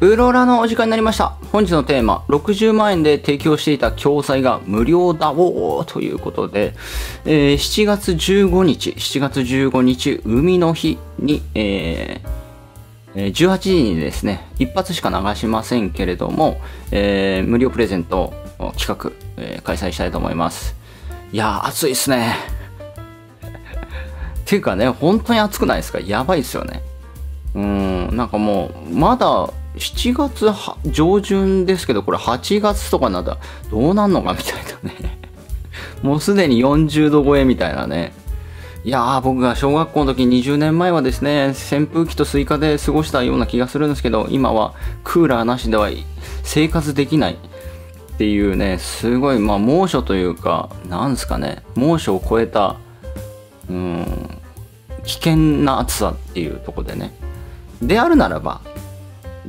ウローラのお時間になりました。本日のテーマ、60万円で提供していた教材が無料だおということで、えー、7月15日、7月15日、海の日に、えー、18時にですね、一発しか流しませんけれども、えー、無料プレゼント企画、えー、開催したいと思います。いやー、暑いっすね。っていうかね、本当に暑くないですかやばいっすよね。うん、なんかもう、まだ7月上旬ですけど、これ8月とかならどうなんのかみたいなね。もうすでに40度超えみたいなね。いやー、僕が小学校の時20年前はですね、扇風機とスイカで過ごしたような気がするんですけど、今はクーラーなしでは生活できないっていうね、すごい、まあ猛暑というか、なんですかね、猛暑を超えた、うん、危険な暑さっていうとこでね。であるならば、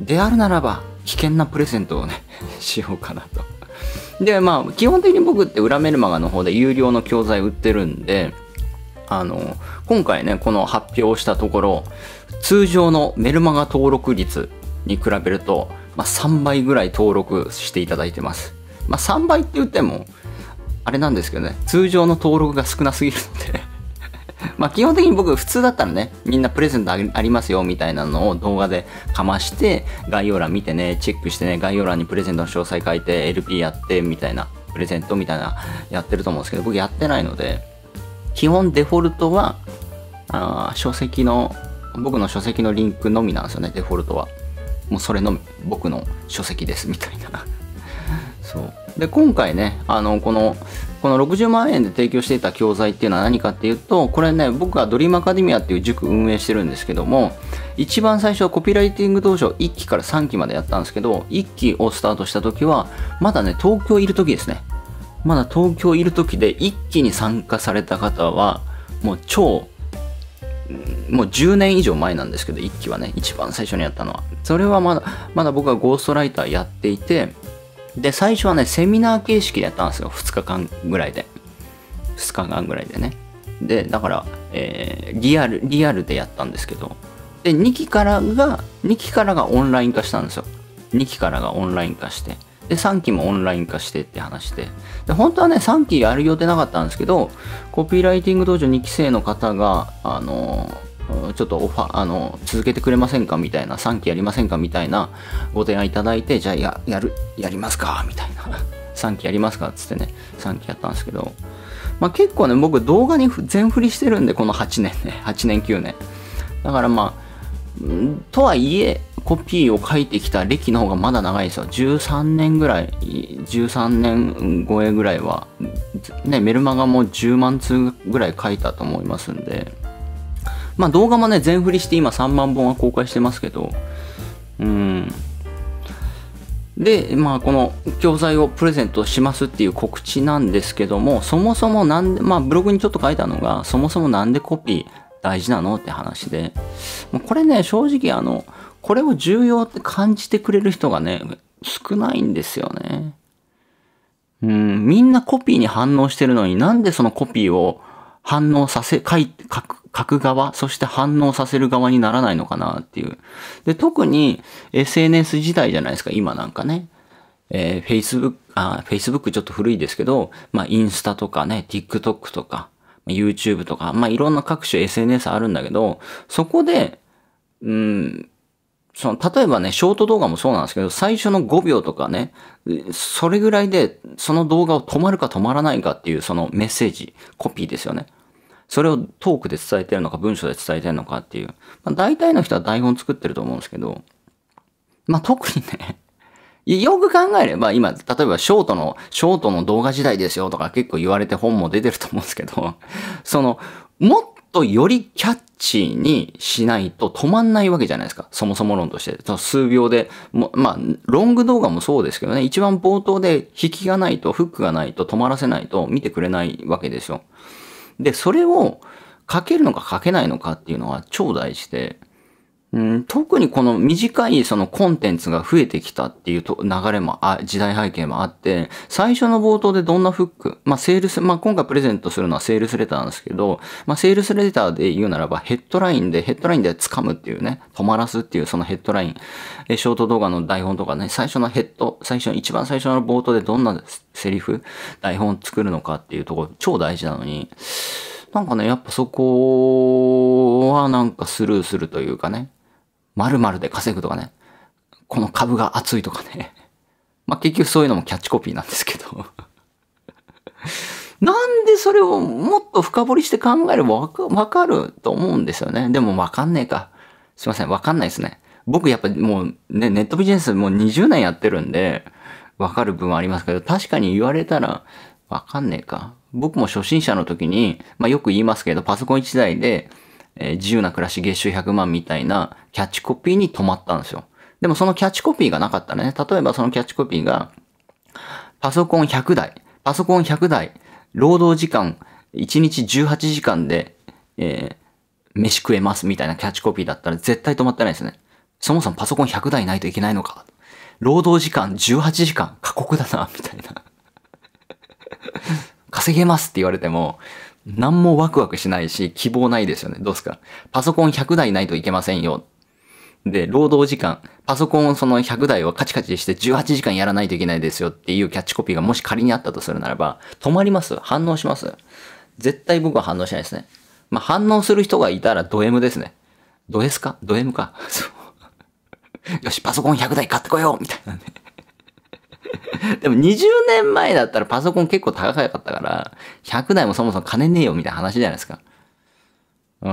であるならば、危険なプレゼントをね しようかなと。で、まあ、基本的に僕って裏メルマガの方で有料の教材売ってるんで、あの、今回ね、この発表したところ、通常のメルマガ登録率に比べると、まあ、3倍ぐらい登録していただいてます。まあ、3倍って言っても、あれなんですけどね、通常の登録が少なすぎるんで まあ基本的に僕普通だったらね、みんなプレゼントありますよみたいなのを動画でかまして、概要欄見てね、チェックしてね、概要欄にプレゼントの詳細書いて、LP やってみたいな、プレゼントみたいなやってると思うんですけど、僕やってないので、基本デフォルトは、あ書籍の、僕の書籍のリンクのみなんですよね、デフォルトは。もうそれのみ、僕の書籍ですみたいな。そう。で、今回ね、あの、この、この60万円で提供していた教材っていうのは何かっていうとこれね僕はドリームアカデミアっていう塾運営してるんですけども一番最初はコピーライティング当初1期から3期までやったんですけど1期をスタートした時はまだね東京いる時ですねまだ東京いる時で1期に参加された方はもう超もう10年以上前なんですけど1期はね一番最初にやったのはそれはまだまだ僕はゴーストライターやっていてで、最初はね、セミナー形式でやったんですよ。2日間ぐらいで。2日間ぐらいでね。で、だから、えー、リアル、リアルでやったんですけど、で、2期からが、2期からがオンライン化したんですよ。2期からがオンライン化して。で、3期もオンライン化してって話して。で、本当はね、3期やる予定なかったんですけど、コピーライティング道場2期生の方が、あのーちょっとオファー、あの、続けてくれませんかみたいな、3期やりませんかみたいなご提案いただいて、じゃあや、やる、やりますかみたいな。3 期やりますかつってね、3期やったんですけど、まあ結構ね、僕動画に全振りしてるんで、この8年ね、8年9年。だからまあ、とはいえ、コピーを書いてきた歴の方がまだ長いですよ。13年ぐらい、13年超えぐらいは、ね、メルマガも10万通ぐらい書いたと思いますんで、まあ動画もね、全振りして今3万本は公開してますけど、うん。で、まあこの教材をプレゼントしますっていう告知なんですけども、そもそもなんで、まあブログにちょっと書いたのが、そもそもなんでコピー大事なのって話で、これね、正直あの、これを重要って感じてくれる人がね、少ないんですよね。うん、みんなコピーに反応してるのになんでそのコピーを反応させ、書い、書く、書く側、そして反応させる側にならないのかなっていう。で、特に SNS 時代じゃないですか、今なんかね。えー、Facebook、あ、Facebook ちょっと古いですけど、まあ、インスタとかね、TikTok とか、YouTube とか、まあ、いろんな各種 SNS あるんだけど、そこで、うん、その、例えばね、ショート動画もそうなんですけど、最初の5秒とかね、それぐらいで、その動画を止まるか止まらないかっていう、そのメッセージ、コピーですよね。それをトークで伝えてるのか、文章で伝えてるのかっていう。まあ、大体の人は台本作ってると思うんですけど、まあ、特にねよく考えれば、今、例えばショートの、ショートの動画時代ですよとか結構言われて本も出てると思うんですけど、その、もっとよりキャッチーにしないと止まんないわけじゃないですか。そもそも論として。数秒で、まあ、ロング動画もそうですけどね、一番冒頭で引きがないと、フックがないと止まらせないと見てくれないわけですよ。で、それを書けるのか書けないのかっていうのは超大事で、うん、特にこの短いそのコンテンツが増えてきたっていうと流れもあ、時代背景もあって、最初の冒頭でどんなフック、まあセールス、まあ今回プレゼントするのはセールスレターなんですけど、まあセールスレターで言うならばヘッドラインで、ヘッドラインで掴むっていうね、止まらすっていうそのヘッドライン、えショート動画の台本とかね、最初のヘッド、最初、一番最初の冒頭でどんなセリフ、台本作るのかっていうところ超大事なのに、なんかね、やっぱそこはなんかスルーするというかね、〇〇で稼ぐとかね、この株が熱いとかね。まあ、結局そういうのもキャッチコピーなんですけど なんでそれをもっと深掘りして考えればわかると思うんですよね。でもわかんねえか。すいません、わかんないですね。僕やっぱもうね、ネットビジネスもう20年やってるんで、わかる部分ありますけど、確かに言われたらわかんねえか。僕も初心者の時に、まあよく言いますけど、パソコン1台で、えー、自由な暮らし月収100万みたいなキャッチコピーに止まったんですよ。でもそのキャッチコピーがなかったらね、例えばそのキャッチコピーが、パソコン100台、パソコン100台、労働時間1日18時間で、えー、飯食えますみたいなキャッチコピーだったら絶対止まってないですね。そもそもパソコン100台ないといけないのか。労働時間18時間過酷だな、みたいな。稼げますって言われても、何もワクワクしないし、希望ないですよね。どうすかパソコン100台ないといけませんよ。で、労働時間、パソコンその100台をカチカチして18時間やらないといけないですよっていうキャッチコピーがもし仮にあったとするならば、止まります反応します絶対僕は反応しないですね。まあ、反応する人がいたらド M ですね。ド S かド M か。そう。よし、パソコン100台買ってこようみたいなね。でも20年前だったらパソコン結構高かったから、100台もそもそも金ねえよみたいな話じゃないですか。うー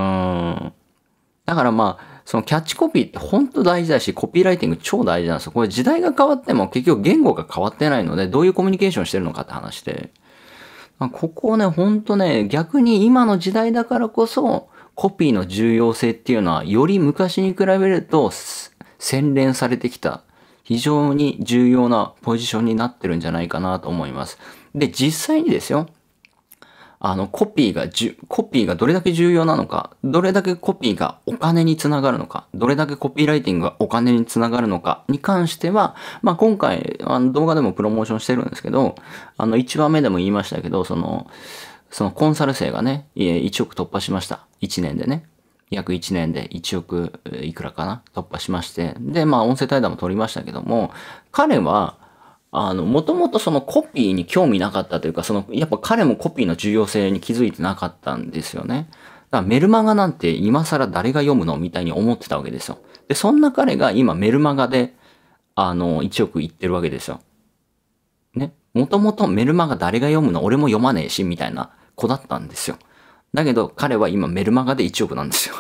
ん。だからまあ、そのキャッチコピーって本当大事だし、コピーライティング超大事なんですよ。これ時代が変わっても結局言語が変わってないので、どういうコミュニケーションしてるのかって話で。まあ、ここをね、ほんとね、逆に今の時代だからこそ、コピーの重要性っていうのは、より昔に比べると、洗練されてきた非常に重要なポジションになってるんじゃないかなと思います。で、実際にですよ、あの、コピーがじゅ、コピーがどれだけ重要なのか、どれだけコピーがお金につながるのか、どれだけコピーライティングがお金につながるのかに関しては、まあ、今回、あの動画でもプロモーションしてるんですけど、あの、1話目でも言いましたけど、その、そのコンサル生がね、1億突破しました。1年でね。約1年で1億いくらかな突破しまして、で、まあ音声対談も撮りましたけども、彼は、あの、もともとそのコピーに興味なかったというか、その、やっぱ彼もコピーの重要性に気づいてなかったんですよね。だからメルマガなんて今更誰が読むのみたいに思ってたわけですよ。で、そんな彼が今メルマガで、あの、1億いってるわけですよ。ね。もともとメルマガ誰が読むの俺も読まねえし、みたいな子だったんですよ。だけど彼は今メルマガで1億なんですよ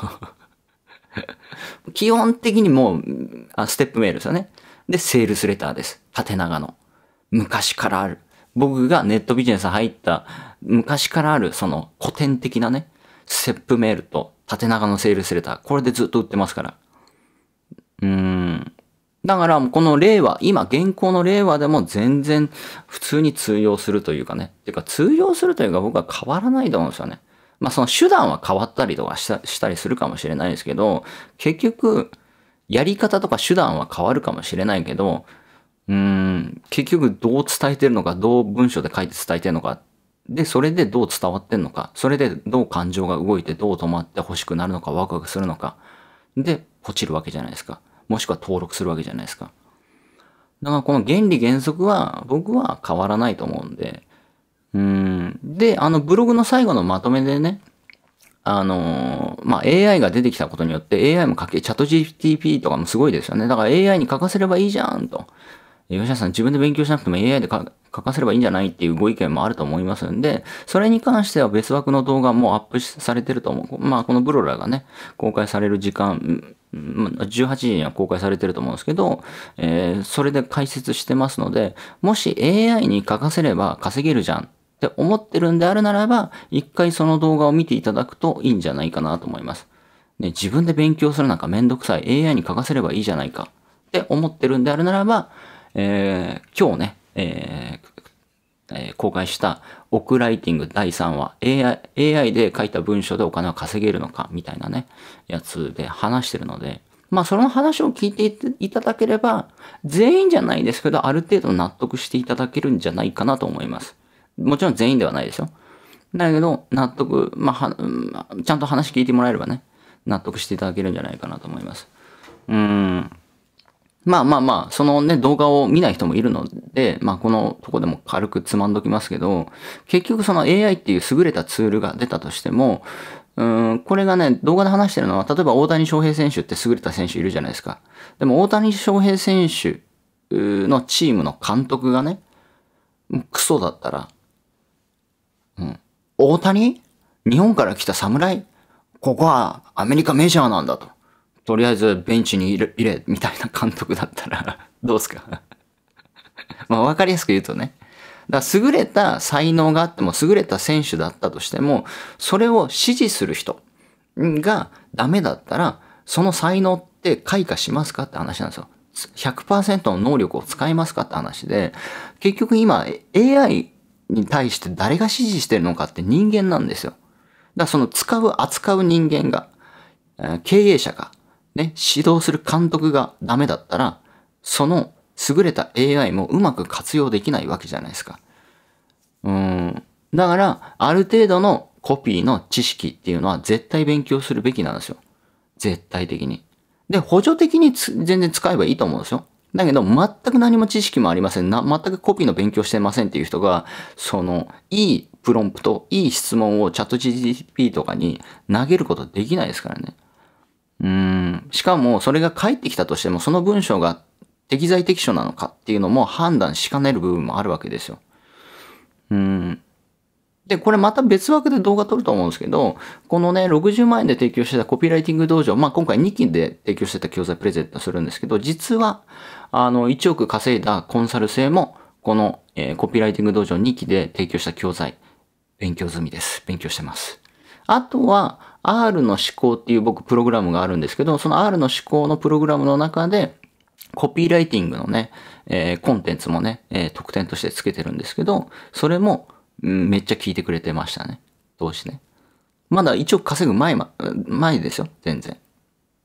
基本的にもうあ、ステップメールですよね。で、セールスレターです。縦長の。昔からある。僕がネットビジネス入った昔からあるその古典的なね、ステップメールと縦長のセールスレター。これでずっと売ってますから。うーん。だから、この令和、今、現行の令和でも全然普通に通用するというかね。てか、通用するというか僕は変わらないと思うんですよね。まあその手段は変わったりとかしたりするかもしれないですけど、結局、やり方とか手段は変わるかもしれないけど、うん、結局どう伝えてるのか、どう文章で書いて伝えてるのか、で、それでどう伝わってんのか、それでどう感情が動いてどう止まって欲しくなるのか、ワクワクするのか、で、ポチるわけじゃないですか。もしくは登録するわけじゃないですか。だからこの原理原則は僕は変わらないと思うんで、うん。で、あの、ブログの最後のまとめでね、あのまあ、AI が出てきたことによって AI も書け、チャット GTP とかもすごいですよね。だから AI に書かせればいいじゃんと。吉田さん自分で勉強しなくても AI で書かせればいいんじゃないっていうご意見もあると思いますんで、それに関しては別枠の動画もアップされてると思う。まあ、このブロラがね、公開される時間、18時には公開されてると思うんですけど、えー、それで解説してますので、もし AI に書かせれば稼げるじゃんって思ってるんであるならば、一回その動画を見ていただくといいんじゃないかなと思います。ね、自分で勉強するなんかめんどくさい。AI に書かせればいいじゃないかって思ってるんであるならば、えー、今日ね、えーえ公開したオクライティング第3話 AI, AI で書いた文章でお金を稼げるのかみたいなね、やつで話してるので、まあその話を聞いていただければ、全員じゃないですけど、ある程度納得していただけるんじゃないかなと思います。もちろん全員ではないですよ。だけど、納得、まあ、は、ちゃんと話聞いてもらえればね、納得していただけるんじゃないかなと思います。うん。まあまあまあ、そのね、動画を見ない人もいるので、まあこのとこでも軽くつまんどきますけど、結局その AI っていう優れたツールが出たとしても、うんこれがね、動画で話してるのは、例えば大谷翔平選手って優れた選手いるじゃないですか。でも大谷翔平選手のチームの監督がね、クソだったら、うん、大谷日本から来た侍ここはアメリカメジャーなんだと。とりあえずベンチにいれ、いれみたいな監督だったらどうすか まあ分かりやすく言うとね。だから優れた才能があっても、優れた選手だったとしても、それを支持する人がダメだったら、その才能って開花しますかって話なんですよ。100%の能力を使いますかって話で、結局今 AI に対して誰が指示してるのかって人間なんですよ。だからその使う、扱う人間が、経営者が、ね、指導する監督がダメだったら、その優れた AI もうまく活用できないわけじゃないですか。うん。だから、ある程度のコピーの知識っていうのは絶対勉強するべきなんですよ。絶対的に。で、補助的に全然使えばいいと思うんですよ。だけど、全く何も知識もありません。な、全くコピーの勉強してませんっていう人が、その、いいプロンプト、いい質問をチャット GTP とかに投げることできないですからね。うん。しかも、それが返ってきたとしても、その文章が適材適所なのかっていうのも判断しかねる部分もあるわけですよ。うん。で、これまた別枠で動画撮ると思うんですけど、このね、60万円で提供してたコピーライティング道場、まあ今回2期で提供してた教材プレゼントするんですけど、実は、あの、1億稼いだコンサル生も、この、えー、コピーライティング道場2期で提供した教材、勉強済みです。勉強してます。あとは、R の思考っていう僕プログラムがあるんですけど、その R の思考のプログラムの中で、コピーライティングのね、えー、コンテンツもね、えー、特典としてつけてるんですけど、それも、うん、めっちゃ聞いてくれてましたね。投資ね。まだ一応稼ぐ前、ま、前ですよ、全然。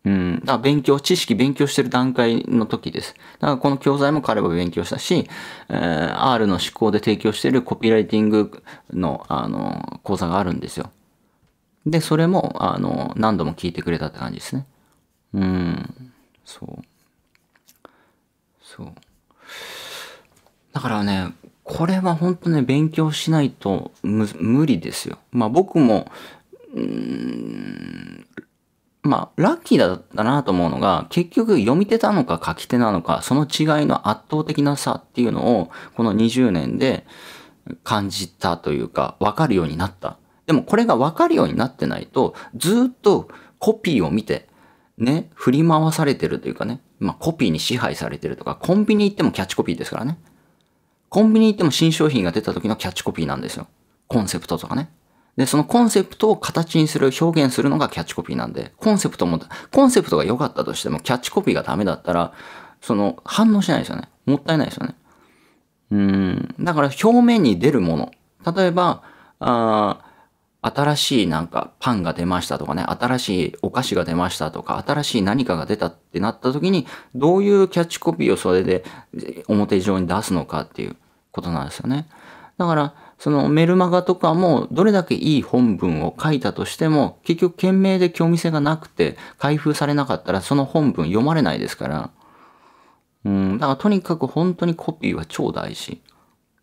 うん。だから勉強、知識勉強してる段階の時です。だからこの教材も彼は勉強したし、えー、R の思考で提供してるコピーライティングの、あの、講座があるんですよ。で、それも、あの、何度も聞いてくれたって感じですね。うん。そう。そう。だからね、これは本当ね、勉強しないと無理ですよ。まあ僕も、うーん、まあラッキーだったなと思うのが、結局読み手なのか書き手なのか、その違いの圧倒的な差っていうのを、この20年で感じたというか、わかるようになった。でもこれがわかるようになってないと、ずっとコピーを見て、ね、振り回されてるというかね、まあコピーに支配されてるとか、コンビニ行ってもキャッチコピーですからね。コンビニ行っても新商品が出た時のキャッチコピーなんですよ。コンセプトとかね。で、そのコンセプトを形にする、表現するのがキャッチコピーなんで、コンセプトも、コンセプトが良かったとしても、キャッチコピーがダメだったら、その、反応しないですよね。もったいないですよね。うん。だから、表面に出るもの。例えば、あ新しいなんかパンが出ましたとかね、新しいお菓子が出ましたとか、新しい何かが出たってなった時に、どういうキャッチコピーをそれで表上に出すのかっていう。ことなんですよね。だから、そのメルマガとかもどれだけいい本文を書いたとしても結局懸命で興味性がなくて開封されなかったらその本文読まれないですから。うん、だからとにかく本当にコピーは超大事。っ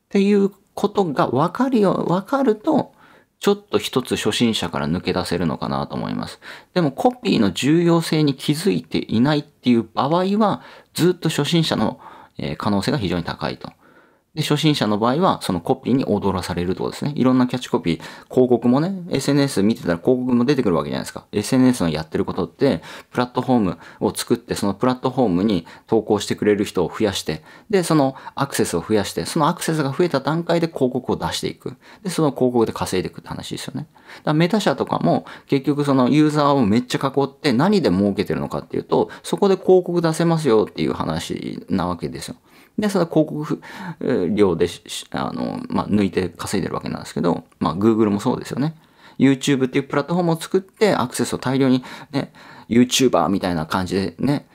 ていうことが分かるよ、分かるとちょっと一つ初心者から抜け出せるのかなと思います。でもコピーの重要性に気づいていないっていう場合はずっと初心者の可能性が非常に高いと。で、初心者の場合は、そのコピーに踊らされるとことですね。いろんなキャッチコピー、広告もね、SNS 見てたら広告も出てくるわけじゃないですか。SNS のやってることって、プラットフォームを作って、そのプラットフォームに投稿してくれる人を増やして、で、そのアクセスを増やして、そのアクセスが増えた段階で広告を出していく。で、その広告で稼いでいくって話ですよね。だからメタ社とかも、結局そのユーザーをめっちゃ囲って何で儲けてるのかっていうと、そこで広告出せますよっていう話なわけですよ。で、それは広告料で、あの、まあ、抜いて稼いでるわけなんですけど、まあ、Google もそうですよね。YouTube っていうプラットフォームを作って、アクセスを大量に、ね、YouTuber みたいな感じでね、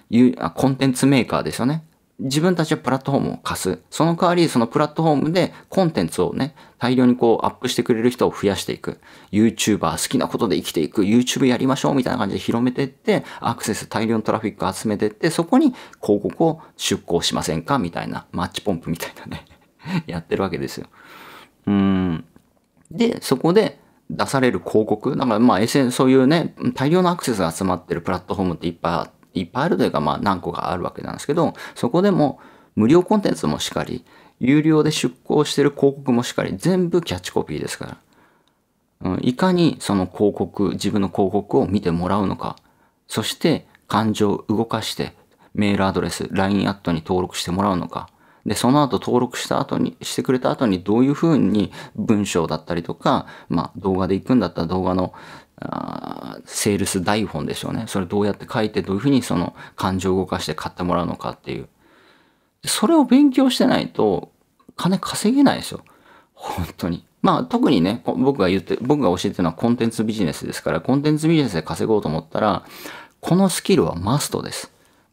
コンテンツメーカーですよね。自分たちはプラットフォームを貸す。その代わり、そのプラットフォームでコンテンツをね、大量にこうアップしてくれる人を増やしていく。YouTuber 好きなことで生きていく。YouTube やりましょうみたいな感じで広めていって、アクセス大量のトラフィック集めていって、そこに広告を出稿しませんかみたいな、マッチポンプみたいなね やってるわけですよ。うん。で、そこで、出される広告。だからまあ SN、そういうね、大量のアクセスが集まってるプラットフォームっていっぱいあっいっぱいあるというか、まあ何個かあるわけなんですけど、そこでも無料コンテンツもしかり、有料で出稿してる広告もしかり、全部キャッチコピーですから。うん、いかにその広告、自分の広告を見てもらうのか、そして感情を動かして、メールアドレス、LINE アットに登録してもらうのか、で、その後登録した後に、してくれた後にどういうふうに文章だったりとか、まあ動画で行くんだったら動画のあセールス台本でょうね。それどうやって書いて、どういうふうにその感情を動かして買ってもらうのかっていう。それを勉強してないと、金稼げないですよ。本当に。まあ特にね、僕が言って、僕が教えてるのはコンテンツビジネスですから、コンテンツビジネスで稼ごうと思ったら、このスキルはマストです。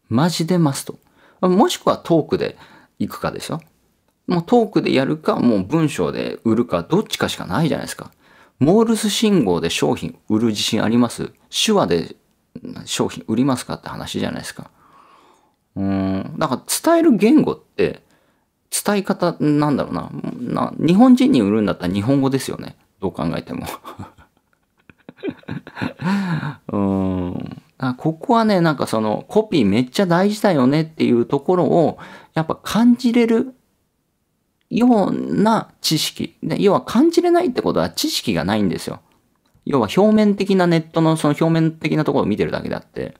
マジでマスト。もしくはトークで行くかですよ。もうトークでやるか、もう文章で売るか、どっちかしかないじゃないですか。モールス信号で商品売る自信あります手話で商品売りますかって話じゃないですか。うん、だから伝える言語って、伝え方なんだろうなな。日本人に売るんだったら日本語ですよね。どう考えても。うん。ここはね、なんかそのコピーめっちゃ大事だよねっていうところを、やっぱ感じれるような知識。要は感じれないってことは知識がないんですよ。要は表面的なネットのその表面的なところを見てるだけであって。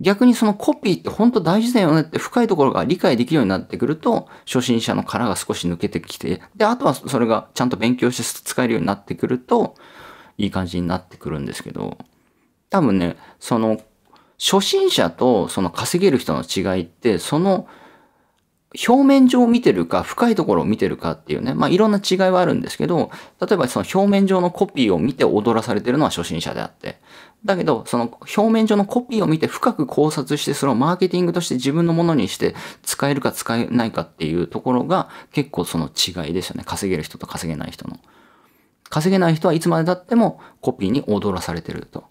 逆にそのコピーって本当大事だよねって深いところが理解できるようになってくると、初心者の殻が少し抜けてきて、で、あとはそれがちゃんと勉強して使えるようになってくると、いい感じになってくるんですけど、多分ね、その、初心者とその稼げる人の違いって、その表面上を見てるか、深いところを見てるかっていうね、まあいろんな違いはあるんですけど、例えばその表面上のコピーを見て踊らされてるのは初心者であって、だけど、その表面上のコピーを見て深く考察して、それをマーケティングとして自分のものにして使えるか使えないかっていうところが結構その違いですよね。稼げる人と稼げない人の。稼げない人はいつまで経ってもコピーに踊らされてると。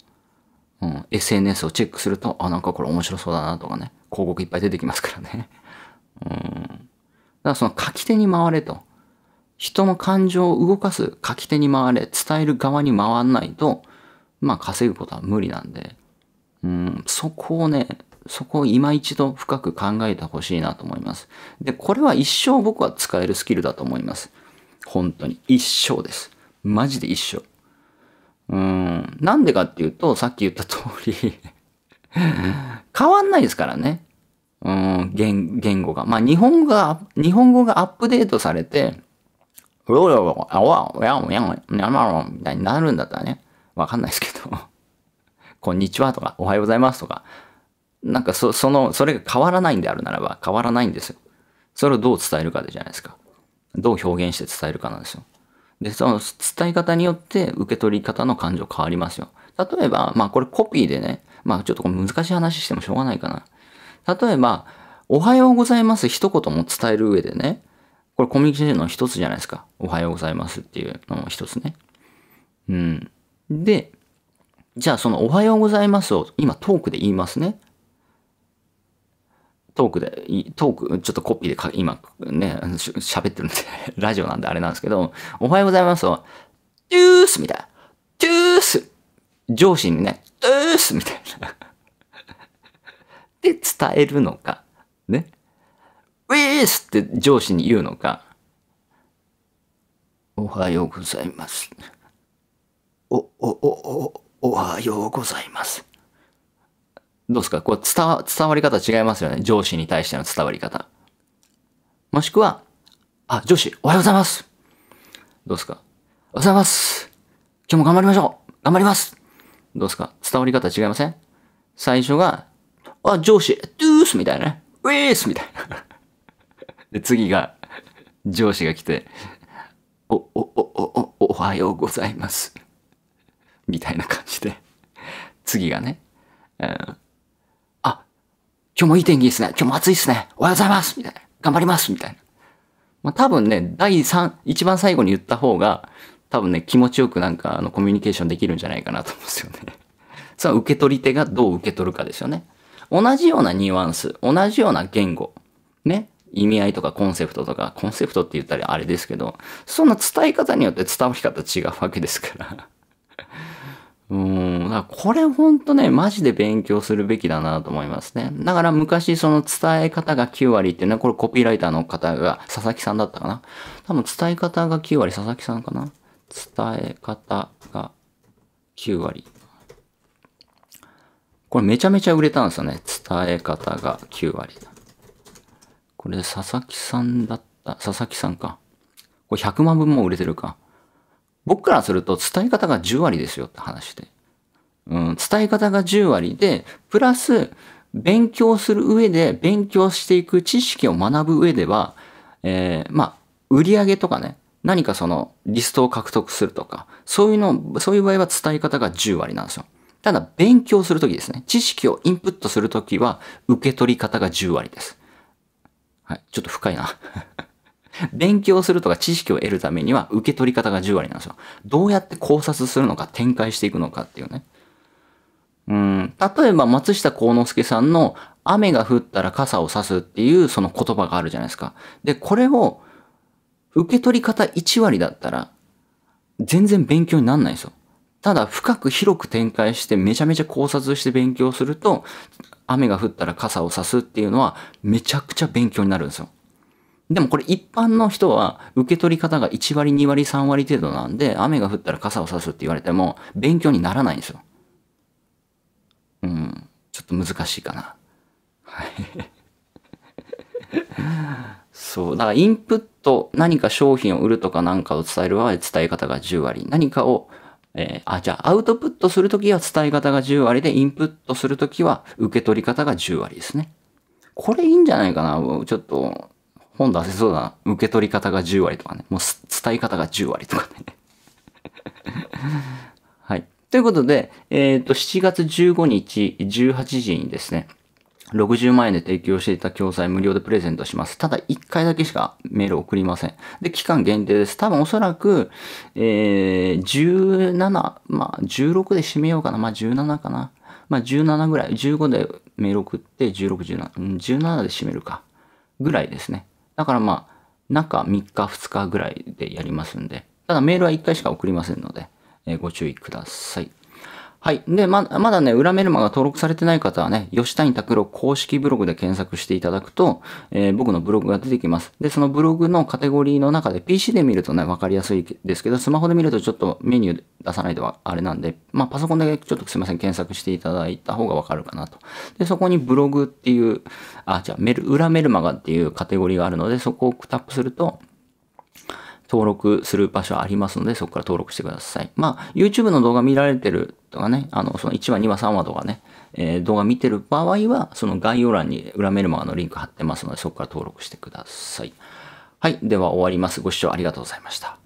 うん、SNS をチェックすると、あ、なんかこれ面白そうだなとかね、広告いっぱい出てきますからね。うん、だからその書き手に回れと。人の感情を動かす書き手に回れ、伝える側に回んないと、まあ稼ぐことは無理なんで、うん、そこをね、そこを今一度深く考えてほしいなと思います。で、これは一生僕は使えるスキルだと思います。本当に。一生です。マジで一生。うん。なんでかっていうと、さっき言った通り 変わんないですからね。うん言言語が。まあ、日本語が、日本語がアップデートされて、うろうろ、あわ、やんやん、やまろ、みたいになるんだったらね、わかんないですけど、こんにちはとか、おはようございますとか、なんかそ、その、それが変わらないんであるならば、変わらないんですよ。それをどう伝えるかでじゃないですか。どう表現して伝えるかなんですよ。で、その伝え方によって受け取り方の感情変わりますよ。例えば、まあこれコピーでね、まあちょっとこ難しい話してもしょうがないかな。例えば、おはようございます一言も伝える上でね、これコミュニケーションの一つじゃないですか。おはようございますっていうのも一つね。うん。で、じゃあそのおはようございますを今トークで言いますね。トークで、トーク、ちょっとコピーでか今ね、喋ってるんで ラジオなんであれなんですけど、おはようございますを、トゥースみたいな。トゥース上司にね、トゥースみたいな。伝えるのか、ね。ウィースって上司に言うのか、おはようございます。お、お、お、お、おはようございます。どうですかこう伝わ、伝わり方違いますよね。上司に対しての伝わり方。もしくは、あ、上司、おはようございます。どうですかおはようございます。今日も頑張りましょう。頑張ります。どうですか伝わり方違いません最初があ、上司、トゥースみたいなね。ウェースみたいな。で、次が、上司が来て、お、お、お、お、お、おはようございます。みたいな感じで。次がね、うん、あ、今日もいい天気ですね。今日も暑いですね。おはようございますみたいな。頑張りますみたいな。まあ、多分ね、第3、一番最後に言った方が、多分ね、気持ちよくなんかあのコミュニケーションできるんじゃないかなと思うんですよね。その受け取り手がどう受け取るかですよね。同じようなニュアンス、同じような言語、ね、意味合いとかコンセプトとか、コンセプトって言ったらあれですけど、そんな伝え方によって伝わり方違うわけですから。うん、だからこれほんとね、マジで勉強するべきだなと思いますね。だから昔その伝え方が9割っていうのは、これコピーライターの方が佐々木さんだったかな。多分伝え方が9割、佐々木さんかな。伝え方が9割。これめちゃめちゃ売れたんですよね。伝え方が9割。これ佐々木さんだった、佐々木さんか。これ100万分も売れてるか。僕からすると伝え方が10割ですよって話で。うん、伝え方が10割で、プラス勉強する上で、勉強していく知識を学ぶ上では、えー、まあ、売り上げとかね、何かそのリストを獲得するとか、そういうの、そういう場合は伝え方が10割なんですよ。ただ、勉強するときですね。知識をインプットするときは、受け取り方が10割です。はい。ちょっと深いな。勉強するとか知識を得るためには、受け取り方が10割なんですよ。どうやって考察するのか、展開していくのかっていうね。うん。例えば、松下幸之助さんの、雨が降ったら傘を差すっていうその言葉があるじゃないですか。で、これを、受け取り方1割だったら、全然勉強になんないんですよ。ただ深く広く展開してめちゃめちゃ考察して勉強すると雨が降ったら傘をさすっていうのはめちゃくちゃ勉強になるんですよ。でもこれ一般の人は受け取り方が1割2割3割程度なんで雨が降ったら傘をさすって言われても勉強にならないんですよ。うん。ちょっと難しいかな。はい。そう。だからインプット、何か商品を売るとか何かを伝える場合伝え方が10割。何かをえー、あ、じゃあ、アウトプットするときは伝え方が10割で、インプットするときは受け取り方が10割ですね。これいいんじゃないかなちょっと、本出せそうだな。受け取り方が10割とかね。もう伝え方が10割とかね。はい。ということで、えっ、ー、と、7月15日18時にですね、60万円で提供していた教材無料でプレゼントします。ただ1回だけしかメール送りません。で、期間限定です。多分おそらく、えー、17、まあ16で締めようかな。まあ17かな。まあ17ぐらい。15でメール送って16、17、17で締めるか。ぐらいですね。だからまあ、中3日、2日ぐらいでやりますんで。ただメールは1回しか送りませんので、えー、ご注意ください。はい。で、ま、まだね、裏メルマが登録されてない方はね、吉谷拓郎公式ブログで検索していただくと、えー、僕のブログが出てきます。で、そのブログのカテゴリーの中で PC で見るとね、わかりやすいですけど、スマホで見るとちょっとメニュー出さないとあれなんで、まあ、パソコンでちょっとすいません、検索していただいた方がわかるかなと。で、そこにブログっていう、あ、じゃあメル、裏メルマガっていうカテゴリーがあるので、そこをタップすると、登録する場所ありますので、そこから登録してください。まあ、YouTube の動画見られてるとかね、あの、その1話、2話、3話とかね、えー、動画見てる場合は、その概要欄に裏メルマガのリンク貼ってますので、そこから登録してください。はい。では終わります。ご視聴ありがとうございました。